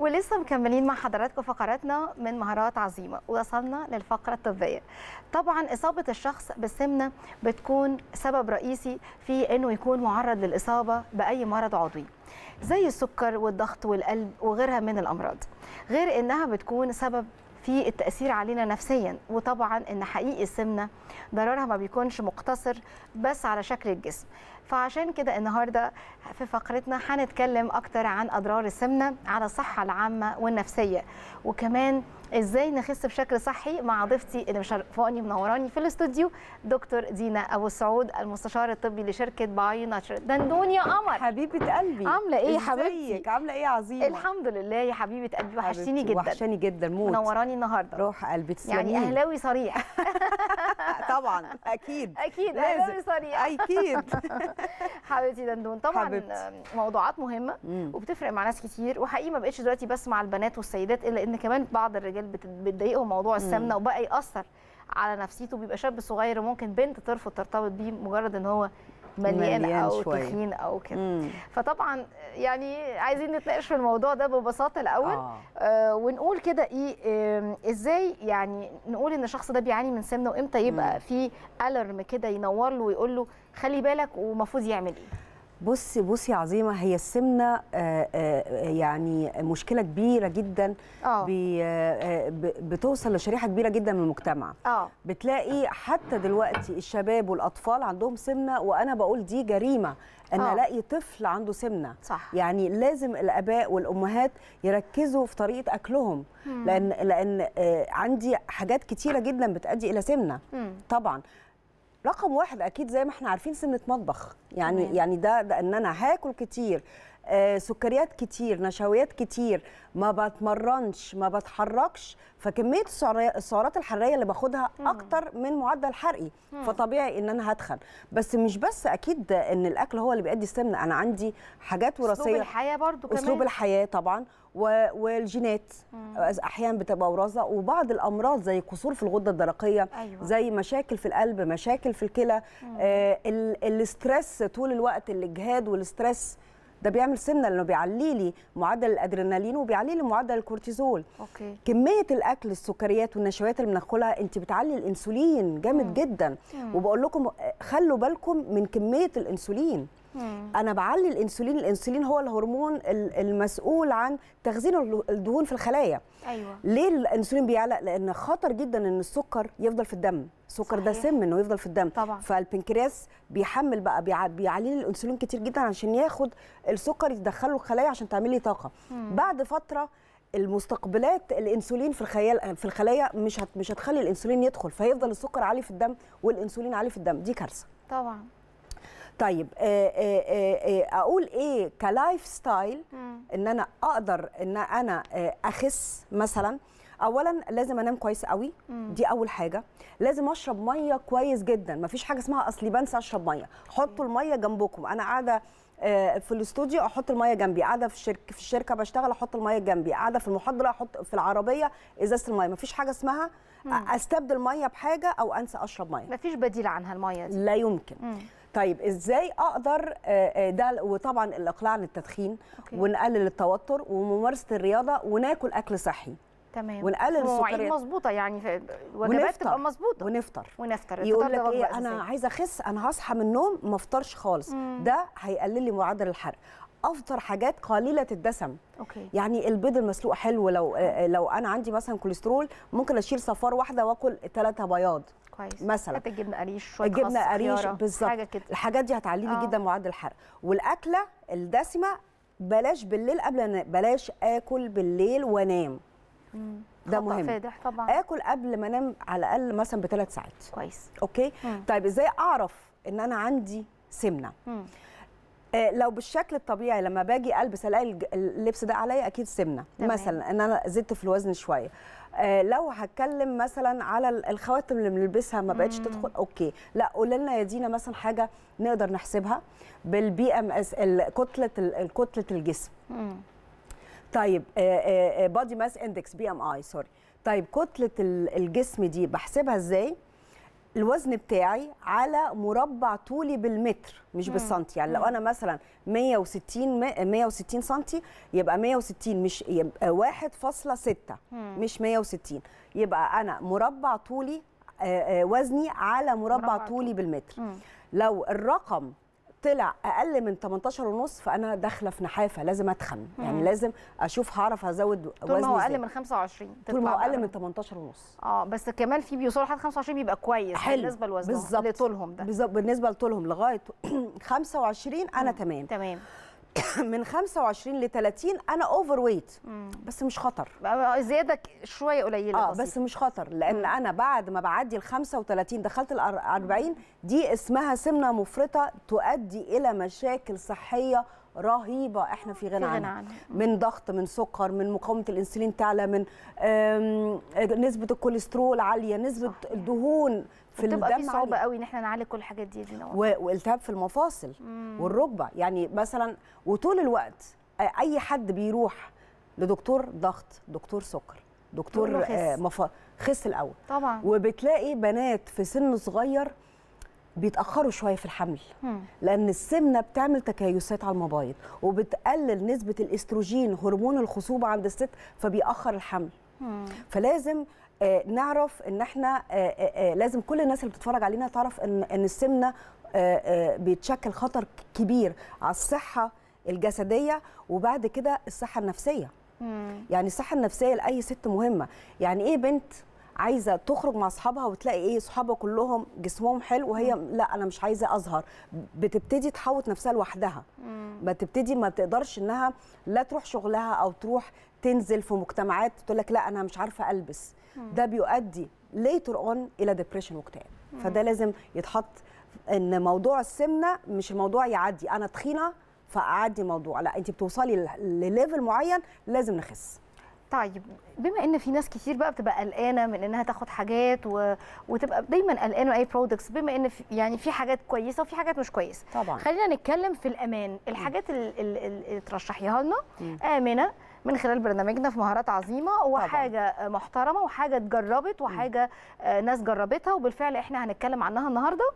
ولسه مكملين مع حضراتكم فقراتنا من مهارات عظيمه وصلنا للفقره الطبيه طبعا اصابه الشخص بالسمنه بتكون سبب رئيسي في انه يكون معرض للاصابه باي مرض عضوي زي السكر والضغط والقلب وغيرها من الامراض غير انها بتكون سبب في التأثير علينا نفسيا وطبعا ان حقيقي السمنة ضررها ما بيكونش مقتصر بس على شكل الجسم فعشان كده النهارده في فقرتنا هنتكلم اكتر عن اضرار السمنه على الصحه العامه والنفسيه وكمان ازاي نخس بشكل صحي مع ضيفتي اللي مشرفاني منوراني في الاستوديو دكتور دينا ابو سعود المستشار الطبي لشركه باي ناتشر دندون يا قمر حبيبه قلبي عامله ايه حبيبتي ازيك عامله ايه عظيمه الحمد لله يا حبيبه قلبي وحشتيني جدا وحشاني جدا موت منوراني النهارده روح قلبي تسلمي يعني اهلاوي صريح طبعا اكيد اكيد لازم. اهلاوي صريح اكيد حبيبتي دندون طبعا حبيبت. موضوعات مهمه وبتفرق مع ناس كتير وحقيقي ما بقتش دلوقتي بس مع البنات والسيدات الا ان كمان بعض الرجال بتضايقهم موضوع السمنه وبقى ياثر على نفسيته بيبقى شاب صغير وممكن بنت ترفض ترتبط بيه مجرد ان هو مليان, مليان او شوية. تخين او كده فطبعا يعني عايزين نتناقش في الموضوع ده ببساطه الاول آه. آه ونقول كده ايه ازاي يعني نقول ان الشخص ده بيعاني من سمنه وامتى يبقى مم. في الارم كده ينور له ويقول له خلي بالك ومفروض يعمل ايه بصي بصي عظيمه هي السمنه آه، آه، يعني مشكله كبيره جدا آه. بي بتوصل لشريحه كبيره جدا من المجتمع بتلاقي حتى دلوقتي الشباب والاطفال عندهم سمنه وانا بقول دي جريمه ان الاقي طفل عنده سمنه صح. يعني لازم الاباء والامهات يركزوا في طريقه اكلهم مم. لان لان عندي حاجات كتيره جدا بتؤدي الى سمنه مم. طبعا رقم واحد اكيد زي ما احنا عارفين سمنه مطبخ يعني مم. يعني ده, ده ان انا هاكل كتير آه، سكريات كتير نشويات كتير ما بتمرنش ما بتحركش فكميه السعرات الحراريه اللي باخدها اكتر من معدل حرقي فطبيعي ان انا هتخن بس مش بس اكيد ان الاكل هو اللي بيؤدي السمنه انا عندي حاجات وراثيه اسلوب الحياه برضو كمان اسلوب الحياه طبعا والجينات احيانا بتبقى وراثه وبعض الامراض زي قصور في الغده الدرقيه أيوة. زي مشاكل في القلب مشاكل في الكلى آه الاسترس طول الوقت الاجهاد والاسترس ده بيعمل سمنه لانه بيعلي لي معدل الادرينالين وبيعلي لي معدل الكورتيزول أوكي. كميه الاكل السكريات والنشويات اللي بناكلها انت بتعلي الانسولين جامد مم. جدا مم. وبقول لكم خلوا بالكم من كميه الانسولين انا بعلي الانسولين الانسولين هو الهرمون المسؤول عن تخزين الدهون في الخلايا ايوه ليه الانسولين بيعلق لان خطر جدا ان السكر يفضل في الدم السكر ده سم انه يفضل في الدم طبعا. فالبنكرياس بيحمل بقى بيعلي الانسولين كتير جدا عشان ياخد السكر يدخله الخلايا عشان تعمل لي طاقه مم. بعد فتره المستقبلات الانسولين في الخلايا في الخلايا مش هت مش هتخلي الانسولين يدخل فيفضل السكر عالي في الدم والانسولين عالي في الدم دي كارثه طبعا طيب آه، آه، آه، اقول ايه كلايف ستايل ان انا اقدر ان انا اخس مثلا اولا لازم انام كويس قوي دي اول حاجه لازم اشرب ميه كويس جدا مفيش حاجه اسمها اصلي بنسى اشرب ميه حطوا الميه جنبكم انا قاعده في الاستوديو احط الميه جنبي قاعده في الشركه في الشركه بشتغل احط الميه جنبي قاعده في المحاضره احط في العربيه ازازه الميه مفيش حاجه اسمها استبدل ميه بحاجه او انسى اشرب ميه مفيش بديل عنها الميه دي لا يمكن مم. طيب ازاي اقدر آه، آه، ده وطبعا الاقلاع عن التدخين أوكي. ونقلل التوتر وممارسه الرياضه وناكل اكل صحي تمام ونقلل السكريات مظبوطه يعني الوجبات تبقى مظبوطه ونفطر ونفطر يقول لك ايه انا عايزه اخس انا هصحى من النوم ما افطرش خالص مم. ده هيقلل لي معدل الحرق افطر حاجات قليله الدسم أوكي. يعني البيض المسلوق حلو لو آه، لو انا عندي مثلا كوليسترول ممكن اشيل صفار واحده واكل ثلاثه بياض كويس مثلا حتى الجبنه قريش شويه الجبنه قريش بالظبط الحاجات دي هتعلي لي آه. جدا معدل الحرق والاكله الدسمه بلاش بالليل قبل أنا بلاش اكل بالليل وانام ده مهم فادح طبعا اكل قبل ما انام على الاقل مثلا بثلاث ساعات كويس اوكي مم. طيب ازاي اعرف ان انا عندي سمنه آه لو بالشكل الطبيعي لما باجي البس الاقي اللبس ده عليا اكيد سمنه تمام. مثلا ان انا زدت في الوزن شويه آه، لو هتكلم مثلا على الخواتم اللي بنلبسها ما بقتش تدخل اوكي لا قول لنا يا دينا مثلا حاجه نقدر نحسبها بالبي ام اس كتله كتله الجسم طيب بادي ماس اندكس بي ام اي سوري طيب كتله الجسم دي بحسبها ازاي الوزن بتاعي على مربع طولي بالمتر مش بالسنتي يعني لو انا مثلا 160 160 سنتي يبقى 160 مش يبقى 1.6 مش 160 يبقى انا مربع طولي وزني على مربع, مربع طولي بالمتر لو الرقم طلع اقل من 18 ونص فانا داخله في نحافه لازم اتخن يعني لازم اشوف هعرف ازود وزني طول ما هو اقل من 25 طول ما هو اقل من 18 ونص اه بس كمان في بيوصلوا لحد 25 بيبقى كويس يعني حلو. بالنسبه لوزنهم بالظبط لطولهم ده بالظبط بالنسبه لطولهم لغايه 25 انا مم. تمام تمام من 25 ل 30 انا اوفر ويت بس مش خطر آه، زياده شويه قليله اه بس مش خطر لان انا بعد ما بعدي ال 35 دخلت ال 40 دي اسمها سمنه مفرطه تؤدي الى مشاكل صحيه رهيبه احنا في غنى عنها. عنها من ضغط من سكر من مقاومه الانسولين تعلى من نسبه الكوليسترول عاليه نسبه صح. الدهون في الدم بتبقى صعوبه قوي ان احنا نعالج كل الحاجات دي, دي والتهاب في المفاصل والركبه يعني مثلا وطول الوقت اي حد بيروح لدكتور ضغط دكتور سكر دكتور خس, آه، مف... خس الاول طبعا وبتلاقي بنات في سن صغير بيتاخروا شويه في الحمل مم. لان السمنه بتعمل تكيسات على المبايض وبتقلل نسبه الاستروجين هرمون الخصوبه عند الست فبيأخر الحمل مم. فلازم آه، نعرف ان احنا آه، آه، لازم كل الناس اللي بتتفرج علينا تعرف ان ان السمنه بيتشكل خطر كبير على الصحه الجسديه وبعد كده الصحه النفسيه مم. يعني الصحه النفسيه لاي ست مهمه يعني ايه بنت عايزه تخرج مع اصحابها وتلاقي ايه صحابها كلهم جسمهم حلو وهي مم. لا انا مش عايزه اظهر بتبتدي تحوط نفسها لوحدها بتبتدي ما بتقدرش انها لا تروح شغلها او تروح تنزل في مجتمعات تقول لك لا انا مش عارفه البس مم. ده بيؤدي ليتر اون الى ديبريشن واكتئاب فده لازم يتحط ان موضوع السمنه مش الموضوع يعدي انا تخينه فاعدي الموضوع لا انت بتوصلي لليفل معين لازم نخس طيب بما ان في ناس كتير بقى بتبقى قلقانه من انها تاخد حاجات و... وتبقى دايما قلقانه اي برودكتس بما ان في يعني في حاجات كويسه وفي حاجات مش كويسه طبعا خلينا نتكلم في الامان الحاجات اللي ترشحيها لنا امنه من خلال برنامجنا في مهارات عظيمه وحاجه طبعا. محترمه وحاجه اتجربت وحاجه آه، ناس جربتها وبالفعل احنا هنتكلم عنها النهارده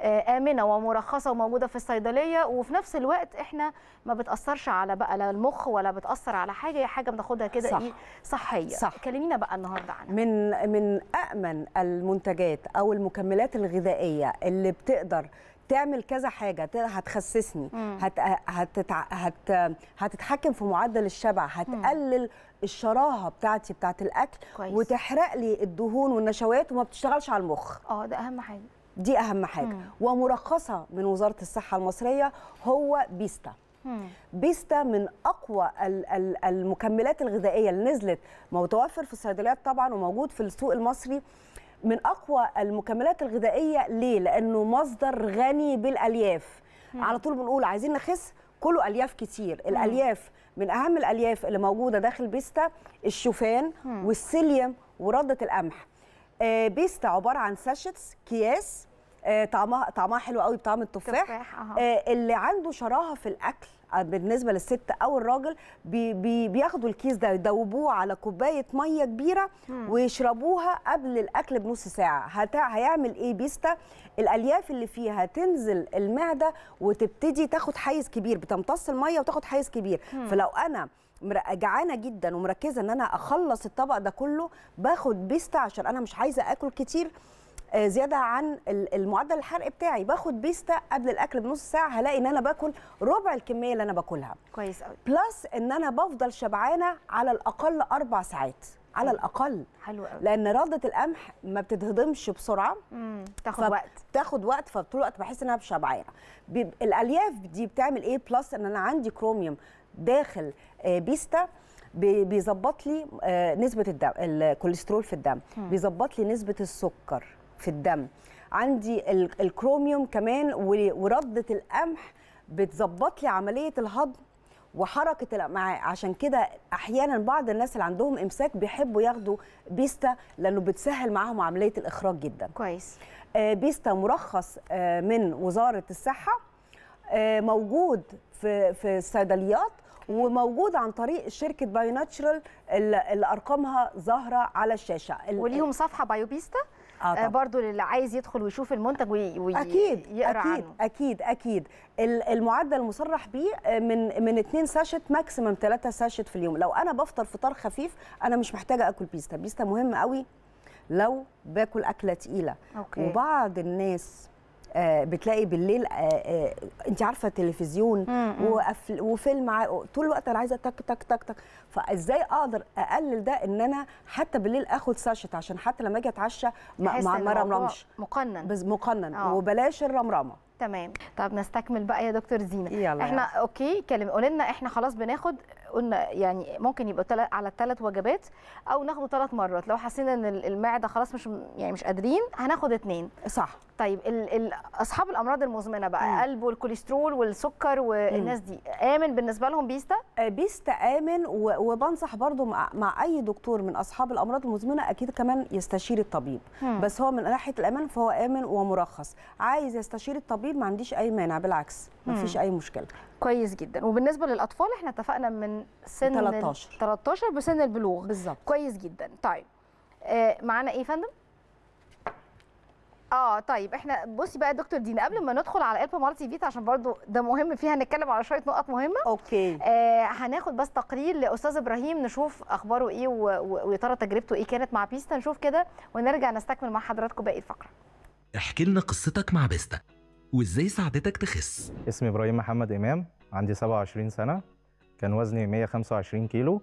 آه، امنه ومرخصه وموجوده في الصيدليه وفي نفس الوقت احنا ما بتاثرش على بقى لا المخ ولا بتاثر على حاجه هي حاجه بناخدها كده صح. ايه صحيه صح. كلمينا بقى النهارده عنها من من امن المنتجات او المكملات الغذائيه اللي بتقدر تعمل كذا حاجه هتخسسني هت... هتتع... هت... هتتحكم في معدل الشبع هتقلل الشراهه بتاعتي بتاعت الاكل كويس. وتحرق لي الدهون والنشويات وما بتشتغلش على المخ اه ده اهم حاجه دي اهم حاجه مم. ومرخصه من وزاره الصحه المصريه هو بيستا مم. بيستا من اقوى المكملات الغذائيه اللي نزلت متوفر في الصيدليات طبعا وموجود في السوق المصري من اقوى المكملات الغذائيه ليه لانه مصدر غني بالالياف مم. على طول بنقول عايزين نخس كله الياف كتير الالياف من اهم الالياف اللي موجوده داخل بيستا الشوفان مم. والسيليوم ورده القمح آه، بيستا عباره عن ساشيتس كياس آه، طعمها طعمها حلو قوي بطعم التفاح آه اللي عنده شراهه في الاكل بالنسبه للست او الراجل بي بي بياخدوا الكيس ده يدوبوه على كوبايه ميه كبيره ويشربوها قبل الاكل بنص ساعه هتا هيعمل ايه بيستا الالياف اللي فيها تنزل المعده وتبتدي تاخد حيز كبير بتمتص الميه وتاخد حيز كبير مم. فلو انا جعانه جدا ومركزه ان انا اخلص الطبق ده كله باخد بيستا عشان انا مش عايزه اكل كتير آه، زياده عن المعدل الحرق بتاعي باخد بيستا قبل الاكل بنص ساعه هلاقي ان انا باكل ربع الكميه اللي انا باكلها كويس قوي بلس ان انا بفضل شبعانه على الاقل اربع ساعات على الاقل حلو قوي لان رده القمح ما بتتهضمش بسرعه امم تاخد فب... وقت تاخد وقت فطول الوقت بحس انها بشبعانه شبعانه الالياف دي بتعمل ايه بلس ان انا عندي كروميوم داخل آه، بيستا بيظبط لي آه، نسبه الدم الكوليسترول في الدم بيظبط لي نسبه السكر في الدم عندي الكروميوم كمان ورده القمح بتظبط لي عمليه الهضم وحركه الامعاء عشان كده احيانا بعض الناس اللي عندهم امساك بيحبوا ياخدوا بيستا لانه بتسهل معاهم عمليه الاخراج جدا كويس آه، بيستا مرخص آه، من وزاره الصحه آه، موجود في الصيدليات وموجود عن طريق شركه بايو ناتشرال اللي ارقامها ظاهره على الشاشه وليهم صفحه بايوبيستا آه, آه، برضو اللي عايز يدخل ويشوف المنتج ويقرا اكيد يقرأ اكيد عنه. اكيد اكيد المعدل المصرح بيه آه، من من اثنين ساشت ماكسيمم ثلاثه ساشت في اليوم لو انا بفطر فطار خفيف انا مش محتاجه اكل بيستا بيستا مهم قوي لو باكل اكله تقيله أوكي. وبعض الناس آه، بتلاقي بالليل آه، آه، انت عارفه تلفزيون وفيلم طول الوقت انا عايزه تك تك تك تك فازاي اقدر اقلل ده ان انا حتى بالليل اخد ساشت عشان حتى لما اجي اتعشى ما ما رمرمش مقنن بس مقنن أوه. وبلاش الرمرمه تمام طب نستكمل بقى يا دكتور زينه يلا احنا يلا. اوكي كلم قلنا احنا خلاص بناخد قلنا يعني ممكن يبقى تل... على الثلاث وجبات او ناخده ثلاث مرات لو حسينا ان المعده خلاص مش يعني مش قادرين هناخد اثنين صح طيب ال ال اصحاب الامراض المزمنه بقى قلب والكوليسترول والسكر والناس دي امن بالنسبه لهم بيستا آه، بيستا امن وبنصح برضو مع, مع اي دكتور من اصحاب الامراض المزمنه اكيد كمان يستشير الطبيب مم. بس هو من ناحيه الامان فهو امن ومرخص عايز يستشير الطبيب ما عنديش اي مانع بالعكس ما فيش اي مشكله كويس جدا وبالنسبه للاطفال احنا اتفقنا من سن 13 13 بسن البلوغ بالظبط كويس جدا طيب آه، معانا ايه يا فندم اه طيب احنا بصي بقى يا دكتور دينا قبل ما ندخل على الب مالتي فيت عشان برضو ده مهم فيها نتكلم على شويه نقط مهمه اوكي آه هناخد بس تقرير لاستاذ ابراهيم نشوف اخباره ايه ويا ترى تجربته ايه كانت مع بيستا نشوف كده ونرجع نستكمل مع حضراتكم باقي الفقره احكي لنا قصتك مع بيستا وازاي ساعدتك تخس اسمي ابراهيم محمد امام عندي 27 سنه كان وزني 125 كيلو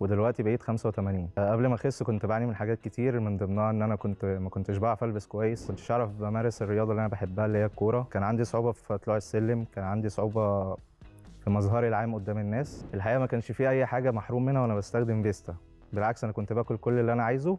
ودلوقتي بقيت 85 آه، قبل ما اخس كنت بعاني من حاجات كتير من ضمنها ان انا كنت ما كنتش بعرف البس كويس كنتش اعرف بمارس الرياضه اللي انا بحبها اللي هي الكوره كان عندي صعوبه في طلوع السلم كان عندي صعوبه في مظهري العام قدام الناس الحقيقه ما كانش في اي حاجه محروم منها وانا بستخدم فيستا بالعكس انا كنت باكل كل اللي انا عايزه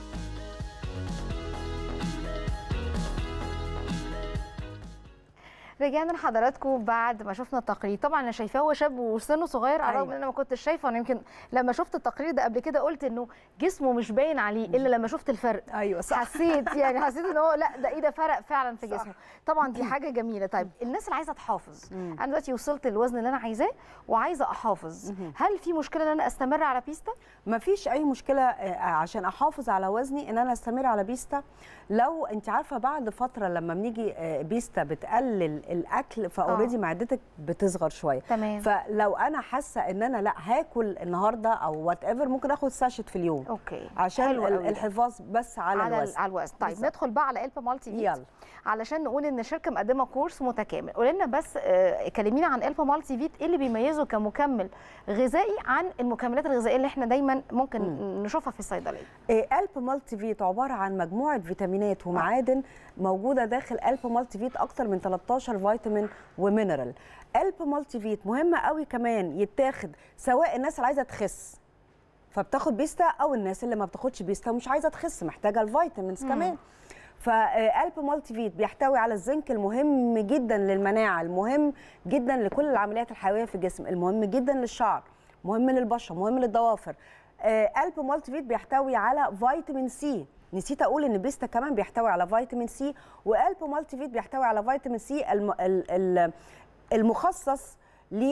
رجعنا لحضراتكم بعد ما شفنا التقرير طبعا انا شايفاه هو شاب وسنه صغير على الرغم أيوة. ان انا ما كنتش شايفه انا يمكن لما شفت التقرير ده قبل كده قلت انه جسمه مش باين عليه الا لما شفت الفرق ايوه صح حسيت يعني حسيت ان هو لا ده ايه ده فرق فعلا في جسمه صح. طبعا دي حاجه جميله طيب الناس اللي عايزه تحافظ انا دلوقتي وصلت للوزن اللي انا عايزاه وعايزه احافظ هل في مشكله ان انا استمر على بيستا ما فيش اي مشكله آه، عشان احافظ على وزني ان انا استمر على بيستا لو انت عارفه بعد فتره لما بنيجي آه، بيستا بتقلل الاكل فاوريدي آه. معدتك بتصغر شويه تمام فلو انا حاسه ان انا لا هاكل النهارده او وات ايفر ممكن اخد ساشت في اليوم اوكي عشان الحفاظ بس على, على الوزن على الوزن طيب بالزبط. ندخل بقى على الف مالتي فيت يلا علشان نقول ان الشركه مقدمه كورس متكامل قول لنا بس آه، كلمينا عن الف مالتي فيت ايه اللي بيميزه كمكمل غذائي عن المكملات الغذائيه اللي احنا دايما ممكن م. نشوفها في الصيدليه إيه الف مالتي فيت عباره عن مجموعه فيتامينات ومعادن موجوده داخل الف مالتي فيت اكتر من 13 فيتامين ومينرال قلب مالتي فيت مهم قوي كمان يتاخد سواء الناس اللي عايزه تخس فبتاخد بيستا او الناس اللي ما بتاخدش بيستا ومش عايزه تخس محتاجه الفيتامينز كمان فالب مالتي فيت بيحتوي على الزنك المهم جدا للمناعه المهم جدا لكل العمليات الحيويه في الجسم المهم جدا للشعر مهم للبشره مهم للضوافر الب مالتي فيت بيحتوي على فيتامين سي نسيت اقول ان بيستا كمان بيحتوي على فيتامين سي والبو مالتي فيت بيحتوي على فيتامين سي المخصص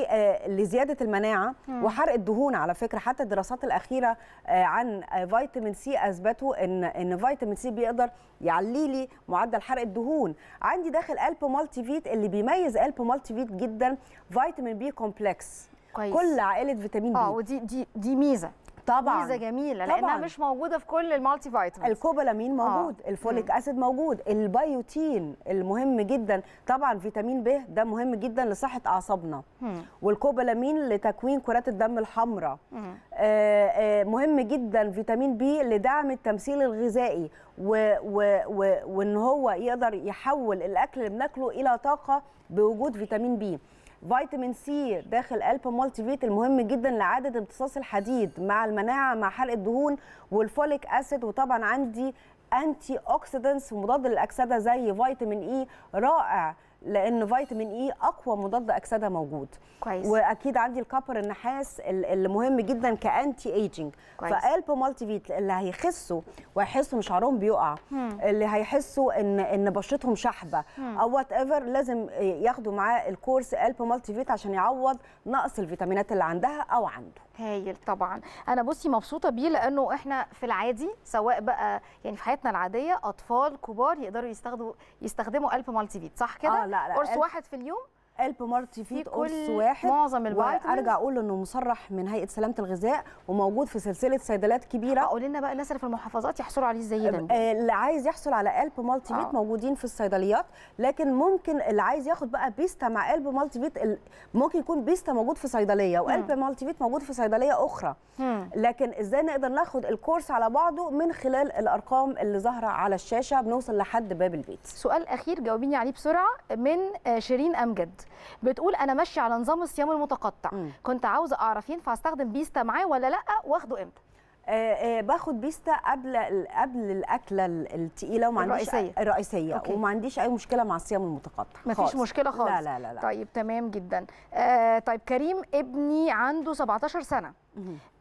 آه، لزياده المناعه مم. وحرق الدهون على فكره حتى الدراسات الاخيره آه، عن آه، فيتامين سي اثبتوا ان ان فيتامين سي بيقدر يعلي لي معدل حرق الدهون عندي داخل الب مالتي فيت اللي بيميز الب مالتي فيت جدا فيتامين بي كومبلكس كويس. كل عائله فيتامين بي اه ودي دي دي ميزه طبعا ميزه جميله طبعًا. لانها مش موجوده في كل المالتي فيتامينز الكوبالامين آه. موجود آه. الفوليك اسيد موجود البيوتين المهم جدا طبعا فيتامين ب ده مهم جدا لصحه اعصابنا والكوبالامين لتكوين كرات الدم الحمراء آه آه مهم جدا فيتامين بي لدعم التمثيل الغذائي و و و وان هو يقدر يحول الاكل اللي بناكله الى طاقه بوجود فيتامين بي فيتامين سي داخل الب مالتي فيت المهم جدا لعدد امتصاص الحديد مع المناعه مع حرق الدهون والفوليك اسيد وطبعا عندي انتي اوكسيدنتس مضاد للاكسده زي فيتامين اي e رائع لان فيتامين اي e اقوى مضاد اكسده موجود كويس واكيد عندي الكابر النحاس اللي مهم جدا كانتي ايجنج فالب مالتي فيت اللي هيخسوا وهيحسوا ان شعرهم بيقع هم. اللي هيحسوا ان ان بشرتهم شحبه هم. او وات ايفر لازم ياخدوا معاه الكورس الب مالتي فيت عشان يعوض نقص الفيتامينات اللي عندها او عنده هايل طبعا انا بصي مبسوطه بيه لانه احنا في العادي سواء بقى يعني في حياتنا العاديه اطفال كبار يقدروا يستخدموا يستخدموا قلب مالتي فيت صح كده آه لا لا قرص واحد في اليوم قلب مرتي في كل واحد معظم ارجع اقول انه مصرح من هيئه سلامه الغذاء وموجود في سلسله صيدلات كبيره اقول لنا بقى الناس اللي في المحافظات يحصلوا عليه ازاي آه، ده آه، اللي عايز يحصل على قلب مالتي فيت آه. موجودين في الصيدليات لكن ممكن اللي عايز ياخد بقى بيستا مع قلب مالتي فيت ممكن يكون بيستا موجود في صيدليه وقلب مالتي فيت موجود في صيدليه اخرى مم. لكن ازاي نقدر ناخد الكورس على بعضه من خلال الارقام اللي ظاهره على الشاشه بنوصل لحد باب البيت سؤال اخير جاوبيني عليه بسرعه من شيرين امجد بتقول انا ماشيه على نظام الصيام المتقطع م. كنت عاوزه اعرف ينفع استخدم بيستا معاه ولا لا واخده امتى آه آه باخد بيستا قبل قبل الاكله التقيله وما عنديش الرئيسيه, الرئيسية أوكي. وما عنديش اي مشكله مع الصيام المتقطع ما فيش مشكله خالص لا لا لا, لا. طيب تمام جدا آه طيب كريم ابني عنده 17 سنه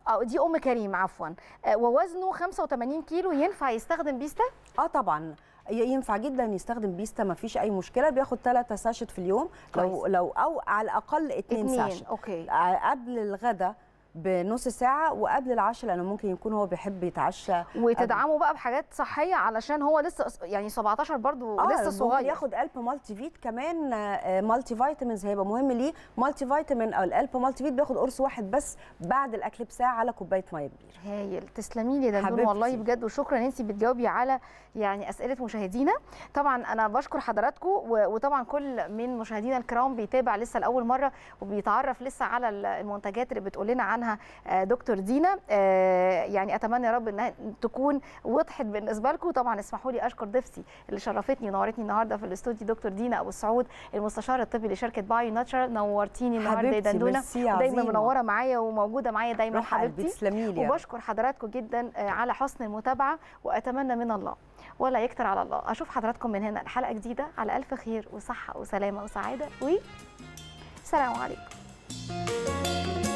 أو دي ام كريم عفوا آه، ووزنه 85 كيلو ينفع يستخدم بيستا اه طبعا ينفع جدا يستخدم بيستا ما فيش اي مشكله بياخد 3 ساشت في اليوم لو لو او على الاقل 2 ساشت اوكي قبل الغداء بنص ساعه وقبل العشاء لانه ممكن يكون هو بيحب يتعشى وتدعمه بقى بحاجات صحيه علشان هو لسه يعني 17 برضه آه لسه صغير ياخد الب مالتي فيت كمان آه، مالتي فيتامينز هيبقى مهم ليه مالتي فيتامين او الالب مالتي فيت بياخد قرص واحد بس بعد الاكل بساعه على كوبايه ميه كبيره هايل تسلمي لي ده والله بجد وشكرا انت بتجاوبي على يعني اسئله مشاهدينا طبعا انا بشكر حضراتكم وطبعا كل من مشاهدينا الكرام بيتابع لسه لاول مره وبيتعرف لسه على المنتجات اللي بتقول لنا عنها عنها آه، دكتور دينا آه، يعني اتمنى يا رب انها تكون وضحت بالنسبه لكم طبعا اسمحوا لي اشكر ضيفتي اللي شرفتني ونورتني النهارده في الاستوديو دكتور دينا ابو السعود المستشار الطبي لشركه بايو ناتشرال نورتيني النهارده يا دندونه دايما منوره معايا وموجوده معايا دايما حبيبتي وبشكر حضراتكم جدا آه، على حسن المتابعه واتمنى من الله ولا يكتر على الله اشوف حضراتكم من هنا الحلقه جديده على الف خير وصحه وسلامه وسعاده و سلام عليكم